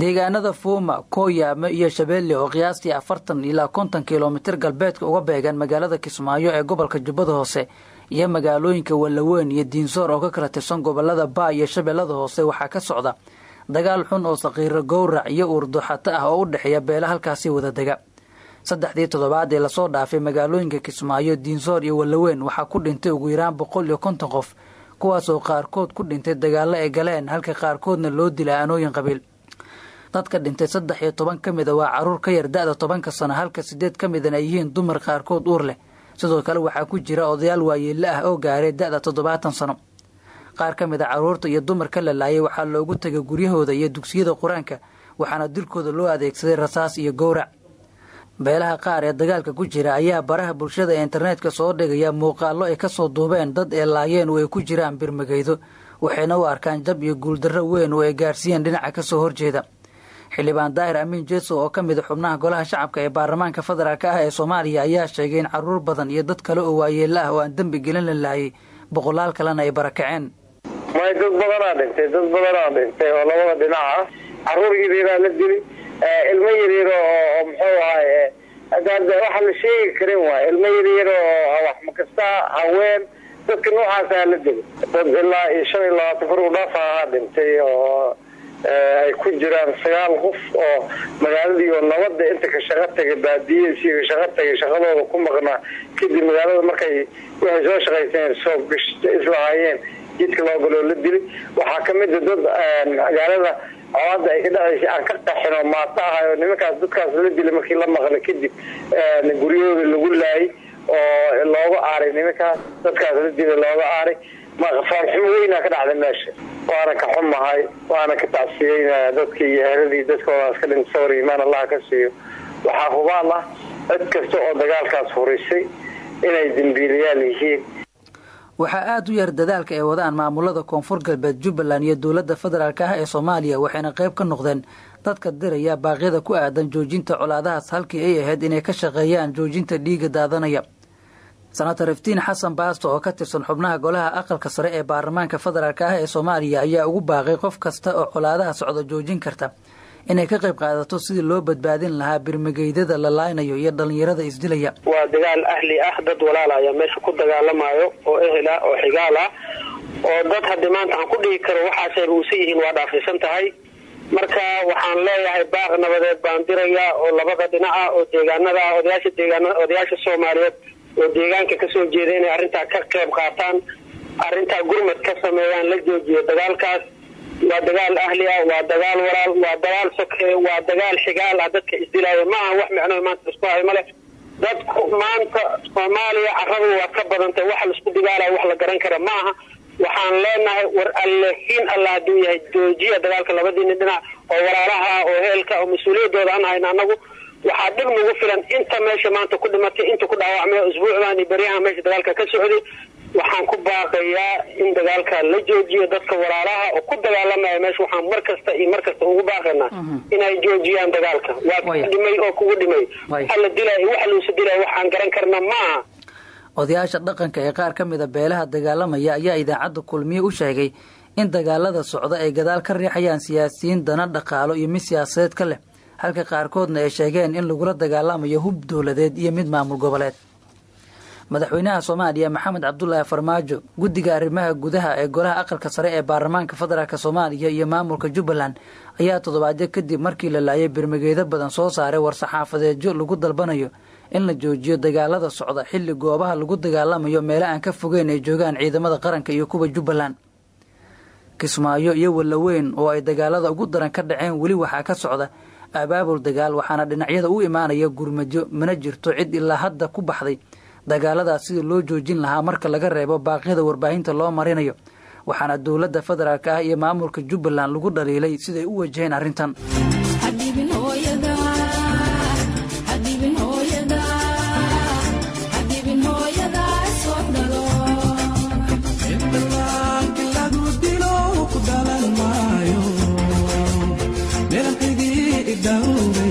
deegaanada fuuma kooyaame iyo shabeelle oo qiyaastii afartan ilaa kontan kilomitir galbeedka uga beegan magaalada kismaayo ee gobolka jubbada hoose iyo magaalooyinka wallaweyn iyo diinsoor oo ka kala tirsan gobolada baa iyo shabeellada hoose waxaa ka socda dagaal xun oo saqiiro gowrac iyo uurduxato ah oo u dhexeeya beela halkaasi wada dega saddexdii toddobaad ee lasoo dhaafay magaalooyinka kismaayo diinsoor iyo wallaweyn waxaa ku dhintay ugu yaraan boqol iyo konton qof kuwaasoo qaarkood ku dhintay dagaallo ay galeen halka qaarkoodna loo dilay aanooyin qabiil dadka dhintay saddex iyo toban ka mida ah waa caruur ka yar da'da tobanka sano halka sideed ka midana ah ay yihiin dumar qaarkood uur leh sidoo kale waxaa ku jira odayaal waayeelle ah oo gaaray da'da toddobaatan sano qaar ka mid a ah carruurta iyo dumarka la laayay waxaa loogu tegay guryahooda iyo dugsiyada qur-aanka waxaana dilkooda loo adeegsaday rasaas iyo gowrac beelaha qaar ee dagaalka ku jira ayaa baraha bulshada ee internetka soo dhigaya muuqaallo ay ka soo duubeen dad ee laayeen oo ay ku jiraan birmageydo waxayna u arkaan jab iyo guuldarro weyn oo ay gaarsiiyeen dhinaca ka soo horjeeda xildhibaan daahir amiin jeeso oo ka mida ah xubnaha golaha shacabka ee baarlamaanka federaalka ah ee soomaaliya ayaa sheegay in caruur badan iyo dad kale oo waayeella ah oo aan dembi gelin la laayay boqolaal kalena ay barakaceen may dad badanaa dhintay dad badanaa dhintay oo labada dhinaca ah caruur yareeraa la dili eh, ilmo yareero oo muxuu ahay eh, hadda waxaa la sheegi karin waay ilmo yaryar oo wax makasta haween dadka noocaasa ah la dili dad ilaa iyo shan iyo labaatan far u dhaafa ahaa dhintay oo ay ku jiraan sagaal qof oo magaaladiio nabada inta ka shaqo taga baadiyasiiga shaqo tagay shaqadooda ku maqnaa kadib magaalada markay waxay soo shaqaysaeen soo islahaayeen jidka loogoloo la dilay waxaa ka mida ah dad magaalada colaada ay ka dhacaysa aan ka qaxino maata ahay oo nimankaas dadkaas la dila markii la maqla kadib guryahooda lagu laayay oo looga aaray nimankaas dadkaas la dila looga aaray faarximo weynaa ka dhacday meesha waana ka xumahay waana ka tacsiyeynaya eh, dadkii iyo eheladii dadkoodaas ka dhinta sawir imaan ka siiyo waxaa hubaal ah cid kasta oo dagaalkaas furisay inay dambiilayaal yihiin waxaa aada u yar dadaalka ay wadaan maamulada koonfur galbeed jubbaland iyo dowladda federaalka ah ee soomaaliya waxayna qayb ka noqdeen dadka diraya baaqyada ku aadan joojinta colaadahaas halkii ay ahayd inay ka shaqeeyaan joojinta dhiiga daadanaya senator iftiin xasan baasto oo ka tirsan xubnaha golaha aqalka sare ee baarlamaanka federaalk ah ee soomaaliya ayaa ugu baaqay qof kasta oo colaadaha socdo joojin karta inay ka qayb qaadato sidii loo badbaadin lahaa birmageydada la laaynayo iyo dhallinyarada isdilaya waa dagaal ahli ah dad walaala ayaa meesha ku dagaalamaayo oo ehel oo xigaal oo dad haddii maanta aan ku dhihi karo waxaasay ay yihiin waa dhaafisan tahay marka waxaan leeyahay baaq nabadeed baan dirayaa oo labada dhinac ah oo deegaanada odayaasha deegaana odayaasha soomaaliyeed oo deegaanka ka soo jeeda inay arrintaa ka qayb qaataan arrintaa gurmad ka sameeyaan la joojiyo dagaalkaas waa dagaal ahli ah waa dagaal walaal waa dagaal soke waa dagaal xigaal ah dadka isdilaayo maaha wax micnoo maanta isku hayo male dadku maanta soomaaliya caradu waa ka badantay wax laisku dhigaalayo wax la garan kara maaha waxaan leenahay war allehiin alla hadduu yahay joojiya dagaalka labadiini dhinac oo walaalaha ah, oo heelka oo mas-uuliyadooda aan hayn anagu waxaa dhib nagu filan inta meesha maanta ku dhimatay inta ku dhaawacmay isbuucdan iyo baryahan meesha dagaalka ka socday waxaan ku baaqayaa in dagaalka la joojiyo dadka walaalaha oo ku dagaalamaya meesha waxaan mar kasta iyo mar kasta ugu baaqaynaa mhm. inay joojiyaan dagaalka waa kugu dhimay oo kugu dhimay waxa dilaya iyo waxa dilaya waxaan garan karna maaha odayaasha dhaqanka ee qaar ka mida ah beelaha dagaalamaya ayaa idaacadda kulmiye u sheegay in dagaalada socda ay gadaal ka riixayaan siyaasiyiin dana dhaqaalo iyo mid siyaasadeed ka leh halka qaarkoodna ay sheegeen in lagula dagaalamayo hub dowladeed iyo mid maamul goboleed madaxweynaha soomaaliya maxamed cabdulaahi farmaajo guddiga arrimaha gudaha ee golaha aqalka sare ee baarlamaanka federaalk soomaaliya iyo maamulka jubbaland ayaa toddobaadyo kadib markii la laayay birmigeedo badan soo saaray war-saxaafadeedyo lagu dalbanayo in la joojiyo dagaalada socda xilli goobaha lagu dagaalamayo meelo aan ka fogeyn ay joogaan ciidamada qaranka iyo kuwa jubbaland kismaayo iyo wallaweyn oo ay dagaalada ugu daran ka dhaceen weli waxaa ka socda abaabul dagaal waxaana dhinacyada u imaanaya gurmajo mana jirto cid ilaa hadda ku baxday dagaaladaas sida loo joojin lahaa marka laga reebo baaqyada warbaahinta loo marinayo waxaana dowladda federaalka ah iyo maamulka jubbaland lagu dhaliilay siday u wajaheen arrintan down.